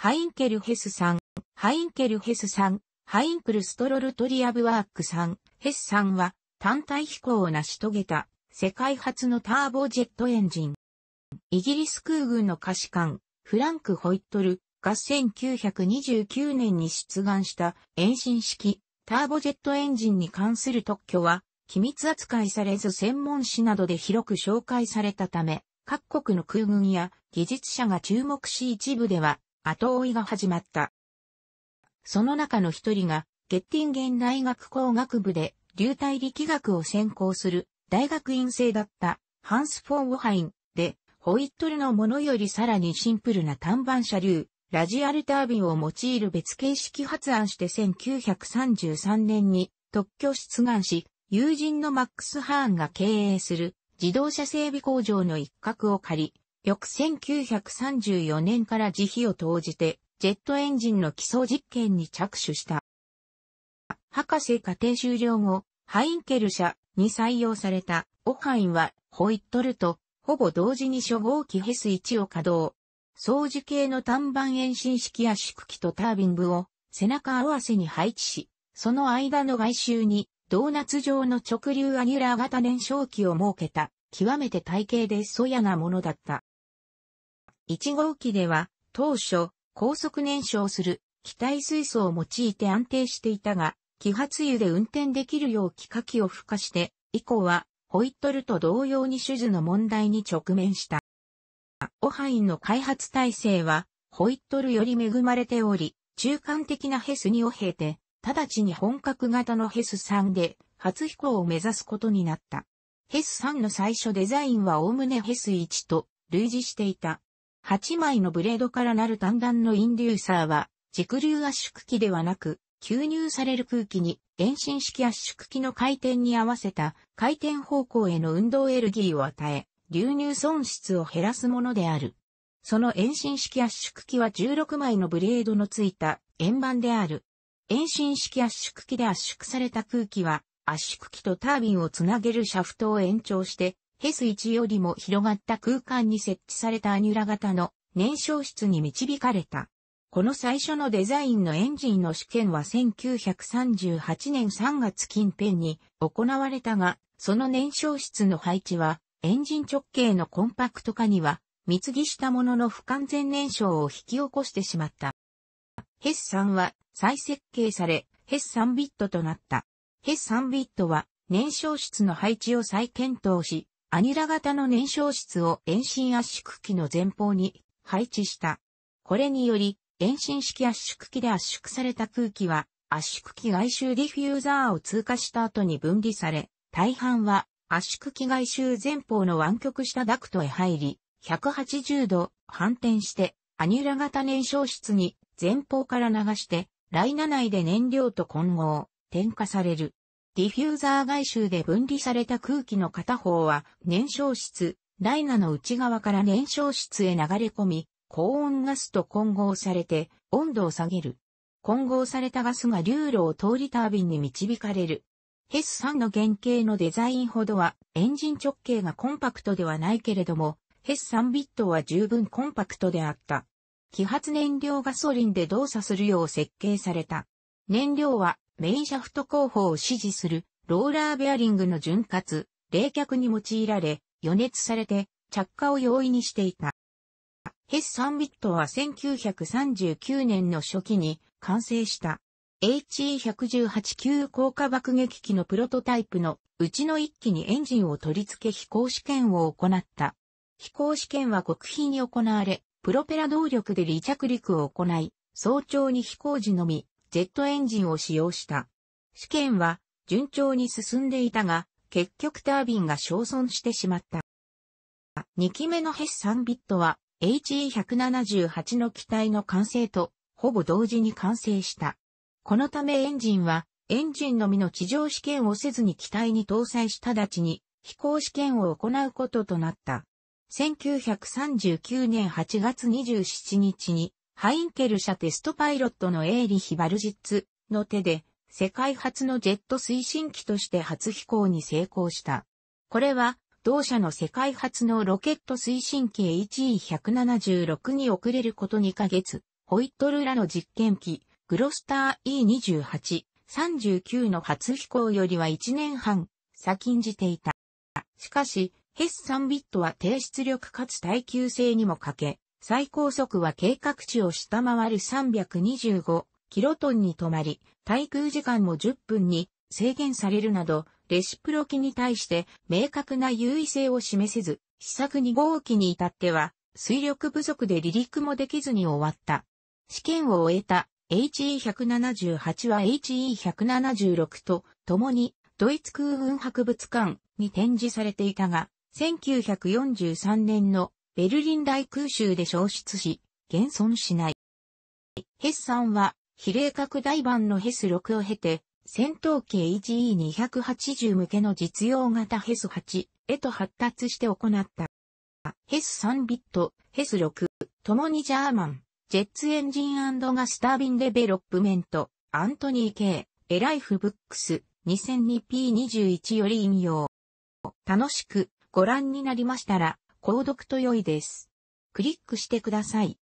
ハインケルヘスさん、ハインケルヘスさん、ハインクルストロルトリアブワークさん、ヘスさんは単体飛行を成し遂げた世界初のターボジェットエンジン。イギリス空軍の歌士官、フランク・ホイットルが1929年に出願した遠心式ターボジェットエンジンに関する特許は機密扱いされず専門誌などで広く紹介されたため、各国の空軍や技術者が注目し一部では後追いが始まった。その中の一人が、ゲッティンゲン大学工学部で流体力学を専攻する大学院生だったハンス・フォン・ウォハインで、ホイットルのものよりさらにシンプルな単板車流、ラジアルタービンを用いる別形式発案して1933年に特許出願し、友人のマックス・ハーンが経営する自動車整備工場の一角を借り、翌1934年から慈悲を投じて、ジェットエンジンの基礎実験に着手した。博士課程終了後、ハインケル社に採用されたオハインはホイットルとほぼ同時に初号機ヘス1を稼働。掃除系の単板遠心式圧縮機とタービン部を背中合わせに配置し、その間の外周にドーナツ状の直流アニュラー型燃焼機を設けた、極めて体型で素やなものだった。1号機では、当初、高速燃焼する気体水素を用いて安定していたが、揮発油で運転できるよう気化器を付加して、以降は、ホイットルと同様に手術の問題に直面した。オハインの開発体制は、ホイットルより恵まれており、中間的なヘス2を経て、直ちに本格型のヘス3で初飛行を目指すことになった。ヘス3の最初デザインは概ねヘス1と類似していた。8枚のブレードからなる単弾のインデューサーは、軸流圧縮機ではなく、吸入される空気に遠心式圧縮機の回転に合わせた回転方向への運動エネルギーを与え、流入損失を減らすものである。その遠心式圧縮機は16枚のブレードのついた円盤である。遠心式圧縮機で圧縮された空気は圧縮機とタービンをつなげるシャフトを延長してヘス1よりも広がった空間に設置されたアニュラ型の燃焼室に導かれた。この最初のデザインのエンジンの試験は1938年3月近辺に行われたが、その燃焼室の配置はエンジン直径のコンパクト化には密着したものの不完全燃焼を引き起こしてしまった。ヘス3は再設計され、ヘス3ビットとなった。ヘス3ビットは燃焼室の配置を再検討し、アニラ型の燃焼室を遠心圧縮機の前方に配置した。これにより、遠心式圧縮機で圧縮された空気は、圧縮機外周ディフューザーを通過した後に分離され、大半は圧縮機外周前方の湾曲したダクトへ入り、180度反転して、アニュラ型燃焼室に前方から流して、ライナ内で燃料と混合、点火される。ディフューザー外周で分離された空気の片方は燃焼室、ライナの内側から燃焼室へ流れ込み、高温ガスと混合されて温度を下げる。混合されたガスが流路を通りタービンに導かれる。ヘス3の原型のデザインほどはエンジン直径がコンパクトではないけれども、ヘス3ビットは十分コンパクトであった。揮発燃料ガソリンで動作するよう設計された。燃料はメインシャフト工法を支持するローラーベアリングの潤滑、冷却に用いられ、予熱されて着火を容易にしていた。ヘス3ビットは1939年の初期に完成した。HE118 級降下爆撃機のプロトタイプのうちの一機にエンジンを取り付け飛行試験を行った。飛行試験は極秘に行われ、プロペラ動力で離着陸を行い、早朝に飛行時のみジェットエンジンを使用した。試験は順調に進んでいたが、結局タービンが消損してしまった。2機目のヘス3ビットは HE178 の機体の完成とほぼ同時に完成した。このためエンジンはエンジンのみの地上試験をせずに機体に搭載した直ちに飛行試験を行うこととなった。1939年8月27日にハインケル社テストパイロットのエーリヒ・バルジッツの手で、世界初のジェット推進機として初飛行に成功した。これは、同社の世界初のロケット推進機 HE176 に遅れること2ヶ月、ホイットルらの実験機、グロスター E28、39の初飛行よりは1年半、先んじていた。しかし、ヘス3ビットは低出力かつ耐久性にも欠け、最高速は計画値を下回る325キロトンに止まり、滞空時間も10分に制限されるなど、レシプロ機に対して明確な優位性を示せず、試作2号機に至っては、水力不足で離陸もできずに終わった。試験を終えた HE178 は HE176 と共にドイツ空軍博物館に展示されていたが、1943年のベルリン大空襲で消失し、現存しない。ヘス3は、比例拡大版のヘス6を経て、戦闘機 HE280 向けの実用型ヘス8へと発達して行った。ヘス3ビット、ヘス6、共にジャーマン、ジェッツエンジンガスタービンデベロップメント、アントニー・ K、エライフ・ブックス、2002P21 より引用。楽しくご覧になりましたら、購読と良いです。クリックしてください。